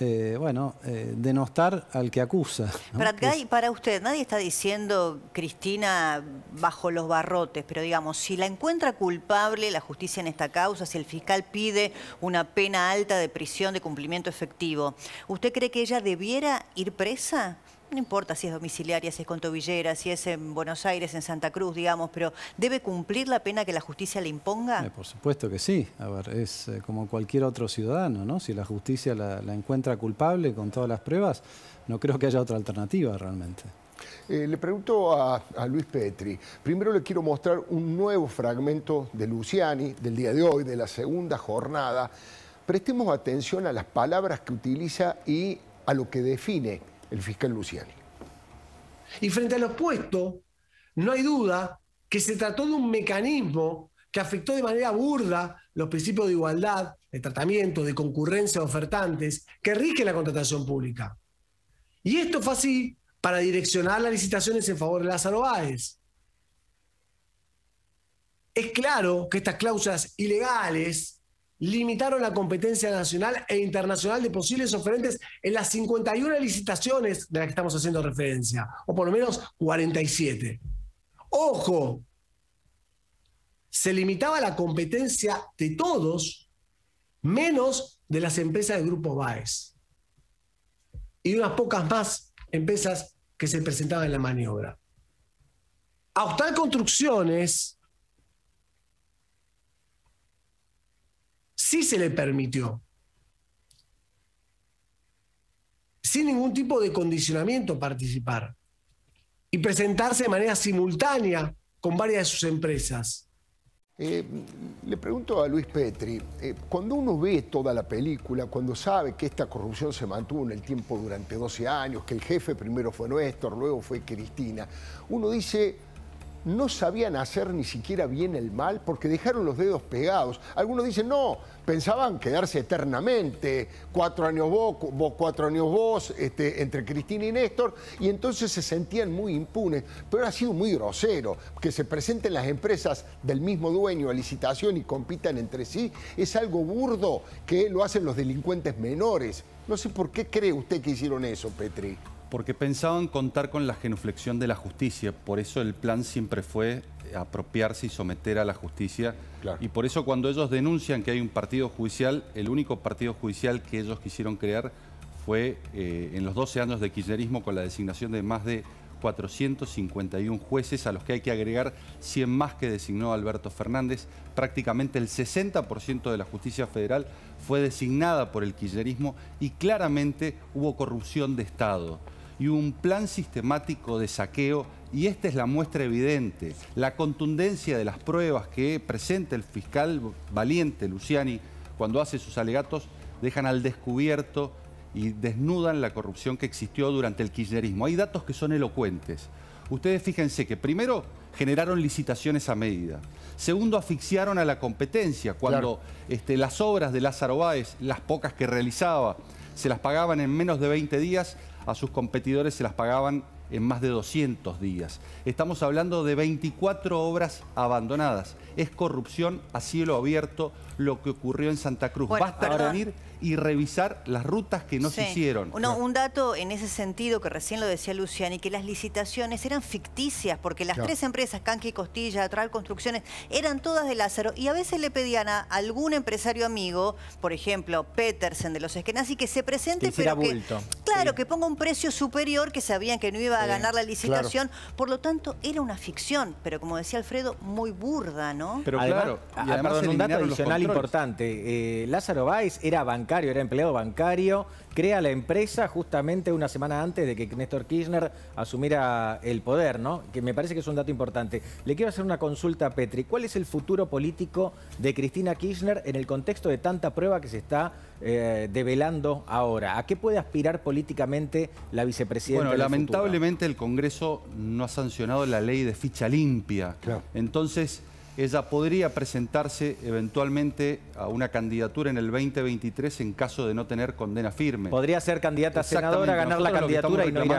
Eh, bueno, eh, denostar al que acusa. Para, para usted, nadie está diciendo Cristina bajo los barrotes, pero digamos, si la encuentra culpable la justicia en esta causa, si el fiscal pide una pena alta de prisión de cumplimiento efectivo, ¿usted cree que ella debiera ir presa? no importa si es domiciliaria, si es con tobillera, si es en Buenos Aires, en Santa Cruz, digamos, pero ¿debe cumplir la pena que la justicia le imponga? Eh, por supuesto que sí. A ver, es eh, como cualquier otro ciudadano, ¿no? Si la justicia la, encuentra culpable con todas las pruebas, no creo que haya otra alternativa realmente. Eh, le pregunto a, a, Luis Petri. Primero le quiero mostrar un nuevo fragmento de Luciani del día de hoy, de la segunda jornada. Prestemos atención a las palabras que utiliza y a lo que define el fiscal Luciani. Y frente a al opuesto, no hay duda que se trató de un mecanismo que afectó de manera burda los principios de igualdad, de tratamiento, de concurrencia de ofertantes que rige la contratación pública. Y esto fue así para direccionar las licitaciones en favor de Lázaro Báez. Es claro que estas cláusulas ilegales limitaron la competencia nacional e internacional de posibles oferentes en las 51 licitaciones de las que estamos haciendo referencia, o por lo menos 47. Ojo, se limitaba la competencia de todos, menos de las empresas del grupo BAES y unas pocas más empresas que se presentaban en la maniobra. Austral Construcciones sí se le permitió. Sin ningún tipo de condicionamiento participar. Y presentarse de manera simultánea con varias de sus empresas. Eh, le pregunto a Luis Petri, eh, cuando uno ve toda la película, cuando sabe que esta corrupción se mantuvo en el tiempo durante 12 años, que el jefe primero fue Néstor, luego fue Cristina, uno dice, no sabían hacer ni siquiera bien el mal porque dejaron los dedos pegados. Algunos dicen, no, pensaban quedarse eternamente, cuatro años vos, vos cuatro años vos, este, entre Cristina y Néstor, y entonces se sentían muy impunes. Pero ha sido muy grosero que se presenten las empresas del mismo dueño a licitación y compitan entre sí. Es algo burdo que lo hacen los delincuentes menores. No sé por qué cree usted que hicieron eso, Petri. Porque pensaban contar con la genuflexión de la justicia, por eso el plan siempre fue apropiarse y someter a la justicia. Y por eso cuando ellos denuncian que hay un partido judicial, el único partido judicial que ellos quisieron crear fue eh, en los 12 años de kirchnerismo con la designación de más de 451 jueces a los que hay que agregar 100 más que designó Alberto Fernández. Prácticamente el 60% de la justicia federal fue designada por el quillerismo y claramente hubo corrupción de Estado y un plan sistemático de saqueo y esta es la muestra evidente, la contundencia de las pruebas que presenta el fiscal valiente Luciani cuando hace sus alegatos dejan al descubierto y desnudan la corrupción que existió durante el kirchnerismo. Hay datos que son elocuentes. Ustedes fíjense que primero generaron licitaciones a medida. Segundo, asfixiaron a la competencia cuando este, las obras de Lázaro Báez, las pocas que realizaba, se las pagaban en menos de 20 días, a sus competidores se las pagaban en más de 200 días. Estamos hablando de 24 obras abandonadas. Es corrupción a cielo abierto lo que ocurrió en Santa Cruz. Basta y revisar las rutas que no se hicieron. un dato en ese sentido que recién lo decía Luciani, que las licitaciones eran ficticias porque las tres empresas, Canqui Costilla, ...Tral Construcciones, eran todas de Lázaro y a veces le pedían a algún empresario amigo, por ejemplo, Petersen de los ...y que se presente, pero que, claro, que ponga un precio superior que sabían que no iba a ganar la licitación. Por lo tanto, era una ficción, pero como decía Alfredo, muy burda, ¿no? Pero claro, ah, además, un dato adicional importante, eh, Lázaro Báez era bancario era empleado bancario, crea la empresa justamente una semana antes de que Néstor Kirchner asumiera el poder, ¿no? Que me parece que es un dato importante. Le quiero hacer una consulta a Petri. ¿Cuál es el futuro político de Cristina Kirchner en el contexto de tanta prueba que se está eh, develando ahora? ¿A qué puede aspirar políticamente la vicepresidenta? Bueno, lamentablemente el Congreso no ha sancionado la ley de ficha limpia. Claro. Entonces ella podría presentarse eventualmente a una candidatura en el 2023 en caso de no tener condena firme. Podría ser candidata a senadora, ganar la candidatura y no ir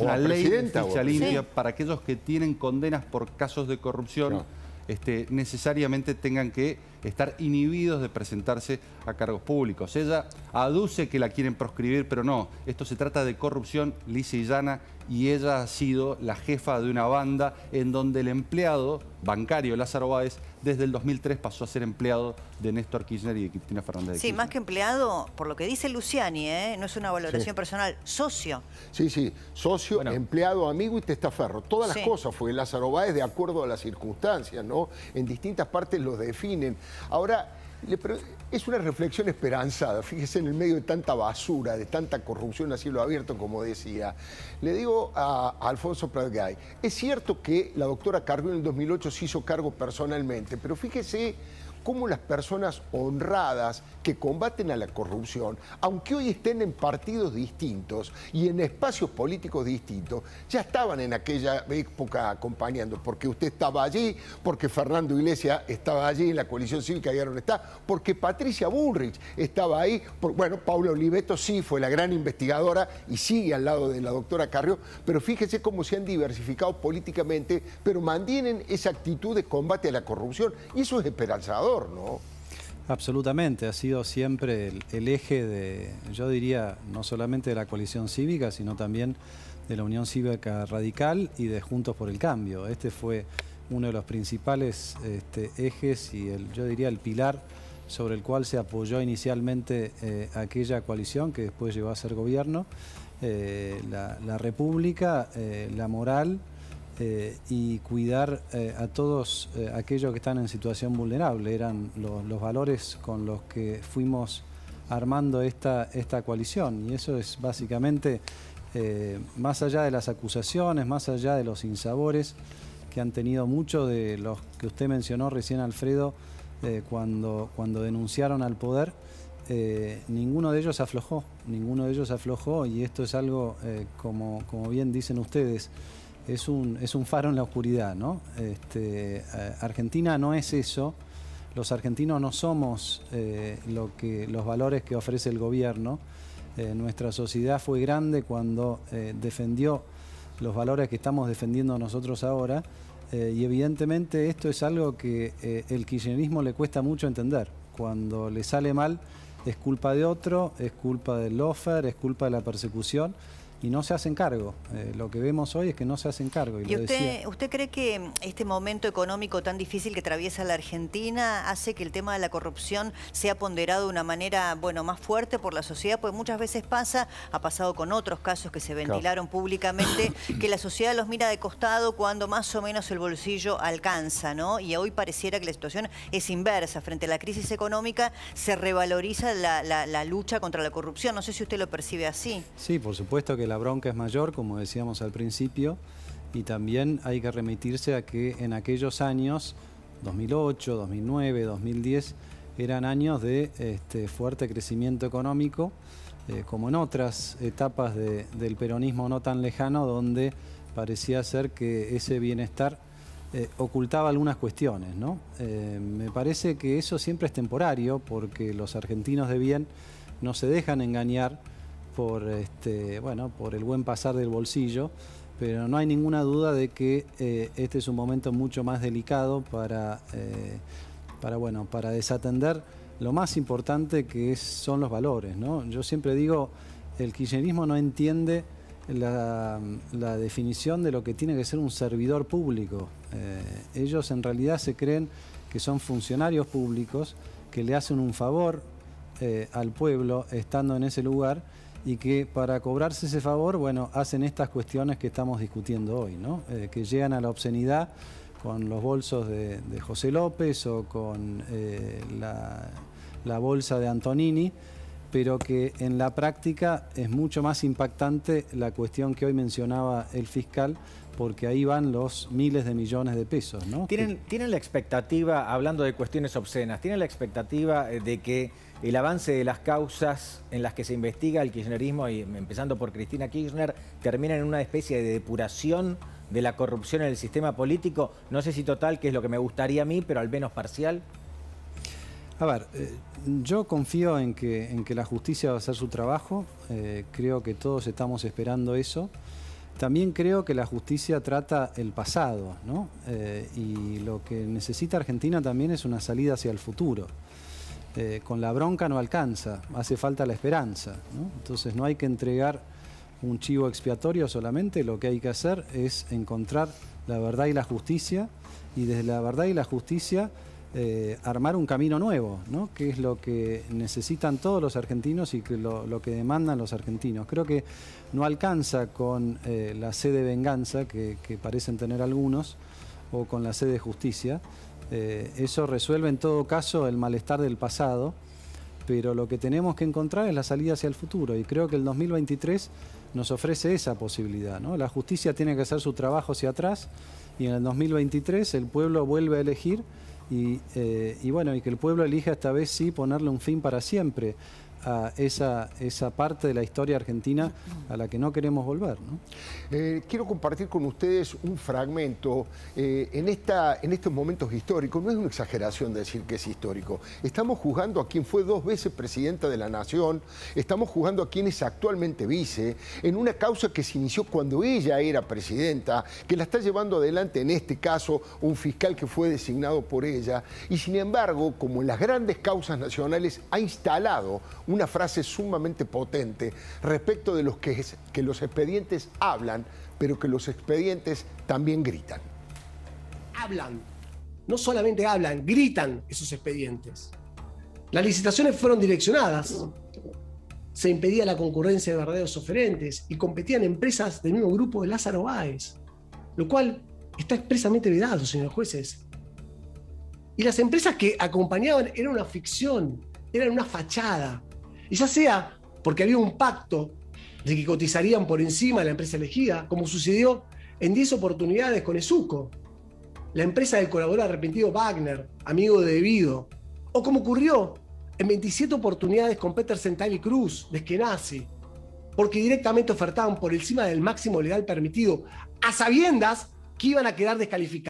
una ley de justicia limpia para aquellos que tienen condenas por casos de corrupción. Este, necesariamente tengan que estar inhibidos de presentarse a cargos públicos. Ella aduce que la quieren proscribir, pero no. Esto se trata de corrupción lisa y llana y ella ha sido la jefa de una banda en donde el empleado bancario Lázaro Báez desde el 2003 pasó a ser empleado de Néstor Kirchner y de Cristina Fernández. sí, más que empleado, por lo que dice Luciani, ¿eh? no es una valoración personal, socio. Sí, sí, socio, empleado, amigo y testaferro. Todas las cosas fue Lázaro Báez de acuerdo a las circunstancias, ¿no? En distintas partes lo definen. Ahora es una reflexión esperanzada, fíjese, en el medio de tanta basura, de tanta corrupción a cielo abierto, como decía. Le digo a, Alfonso Pratgay, es cierto que la doctora Carrió en el 2008 se hizo cargo personalmente, pero fíjese cómo las personas honradas que combaten a la corrupción, aunque hoy estén en partidos distintos y en espacios políticos distintos, ya estaban en aquella época acompañando, porque usted estaba allí, porque Fernando Iglesias estaba allí en la coalición cívica y ahora no está, porque Patricia Bullrich estaba ahí, bueno, Paula Oliveto sí fue la gran investigadora y sigue al lado de la doctora Carrió, pero fíjese cómo se han diversificado políticamente, pero mantienen esa actitud de combate a la corrupción y eso es esperanzador. Absolutamente, ha sido siempre el, eje de, yo diría, no solamente de la coalición cívica, sino también de la Unión Cívica Radical y de Juntos por el Cambio. Este fue uno de los principales este, ejes y yo diría el pilar sobre el cual se apoyó inicialmente eh, aquella coalición que después llegó a ser gobierno, eh, la, República, eh, la moral eh, y cuidar eh, a todos eh, aquellos que están en situación vulnerable. Eran los, valores con los que fuimos armando esta, esta coalición y eso es básicamente, más allá de las acusaciones, más allá de los insabores que han tenido muchos de los que usted mencionó recién, Alfredo, cuando, cuando denunciaron al poder, ninguno de ellos aflojó, ninguno de ellos aflojó y esto es algo, como bien dicen ustedes, es un, es un faro en la oscuridad, ¿no? Este, eh, Argentina no es eso. Los argentinos no somos eh, lo que, los valores que ofrece el gobierno. Eh, nuestra sociedad fue grande cuando defendió los valores que estamos defendiendo nosotros ahora. y evidentemente esto es algo que el kirchnerismo le cuesta mucho entender. Cuando le sale mal, es culpa de otro, es culpa del lofer, es culpa de la persecución y no se hacen cargo. Eh, lo que vemos hoy es que no se hacen cargo. ¿Y, usted, cree que mm, este momento económico tan difícil que atraviesa la Argentina hace que el tema de la corrupción sea ponderado de una manera bueno más fuerte por la sociedad? Porque muchas veces pasa, ha pasado con otros casos que se ventilaron públicamente, que la sociedad los mira de costado cuando más o menos el bolsillo alcanza, ¿no? Y hoy pareciera que la situación es inversa. Frente a la crisis económica se revaloriza la lucha contra la corrupción. No sé si usted lo percibe así. Sí, por supuesto que la bronca es mayor, como decíamos al principio, y también hay que remitirse a que en aquellos años, 2008, 2009, 2010, eran años de este, fuerte crecimiento económico, eh, como en otras etapas del peronismo no tan lejano, donde parecía ser que ese bienestar eh, ocultaba algunas cuestiones. ¿no? Eh, me parece que eso siempre es temporario, porque los argentinos de bien no se dejan engañar por, este, bueno, por el buen pasar del bolsillo, pero no hay ninguna duda de que eh, este es un momento mucho más delicado para, eh, desatender lo más importante que son los valores. Yo siempre digo, el kirchnerismo no entiende la, definición de lo que tiene que ser un servidor público. Eh, ellos en realidad se creen que son funcionarios públicos, que le hacen un favor al pueblo estando en ese lugar y que para cobrarse ese favor, bueno, hacen estas cuestiones que estamos discutiendo hoy, ¿no? Eh, que llegan a la obscenidad con los bolsos de, José López o con eh, la bolsa de Antonini pero que en la práctica es mucho más impactante la cuestión que hoy mencionaba el fiscal, porque ahí van los miles de millones de pesos. ¿no? ¿Tienen, la expectativa, hablando de cuestiones obscenas, tienen la expectativa eh, de que el avance de las causas en las que se investiga el kirchnerismo, y empezando por Cristina Kirchner, termina en una especie de depuración de la corrupción en el sistema político? No sé si total, que es lo que me gustaría a mí, pero al menos parcial. A ver, eh, yo confío en que, la justicia va a hacer su trabajo, eh, creo que todos estamos esperando eso. También creo que la justicia trata el pasado, ¿no? Eh, y lo que necesita Argentina también es una salida hacia el futuro. con la bronca no alcanza, hace falta la esperanza. Entonces no hay que entregar un chivo expiatorio solamente, lo que hay que hacer es encontrar la verdad y la justicia, y desde la verdad y la justicia eh, armar un camino nuevo, ¿no? que es lo que necesitan todos los argentinos y que lo, que demandan los argentinos. Creo que no alcanza con eh, la sed de venganza que, parecen tener algunos o con la sed de justicia. Eh, eso resuelve en todo caso el malestar del pasado, pero lo que tenemos que encontrar es la salida hacia el futuro y creo que el 2023 nos ofrece esa posibilidad. ¿no? La justicia tiene que hacer su trabajo hacia atrás y en el 2023 el pueblo vuelve a elegir eh, y, bueno, y que el pueblo elija esta vez sí ponerle un fin para siempre a esa, esa parte de la historia argentina a la que no queremos volver. Eh, quiero compartir con ustedes un fragmento. Eh, en, esta, en estos momentos históricos, no es una exageración decir que es histórico, estamos juzgando a quien fue dos veces presidenta de la Nación, estamos juzgando a quien es actualmente vice, en una causa que se inició cuando ella era presidenta, que la está llevando adelante en este caso un fiscal que fue designado por ella, y sin embargo, como en las grandes causas nacionales, ha instalado una frase sumamente potente respecto de los que, que los expedientes hablan, pero que los expedientes también gritan. Hablan, no solamente hablan, gritan esos expedientes. Las licitaciones fueron direccionadas, se impedía la concurrencia de verdaderos oferentes y competían empresas del mismo grupo de Lázaro Báez, lo cual está expresamente vedado, señores jueces. Y las empresas que acompañaban eran una ficción, eran una fachada, y ya sea porque había un pacto de que cotizarían por encima de la empresa elegida, como sucedió en 10 oportunidades con Esuco, la empresa del colaborador arrepentido Wagner, amigo de Debido, o como ocurrió en 27 oportunidades con Peter y Cruz, de nace, porque directamente ofertaban por encima del máximo legal permitido, a sabiendas que iban a quedar descalificados.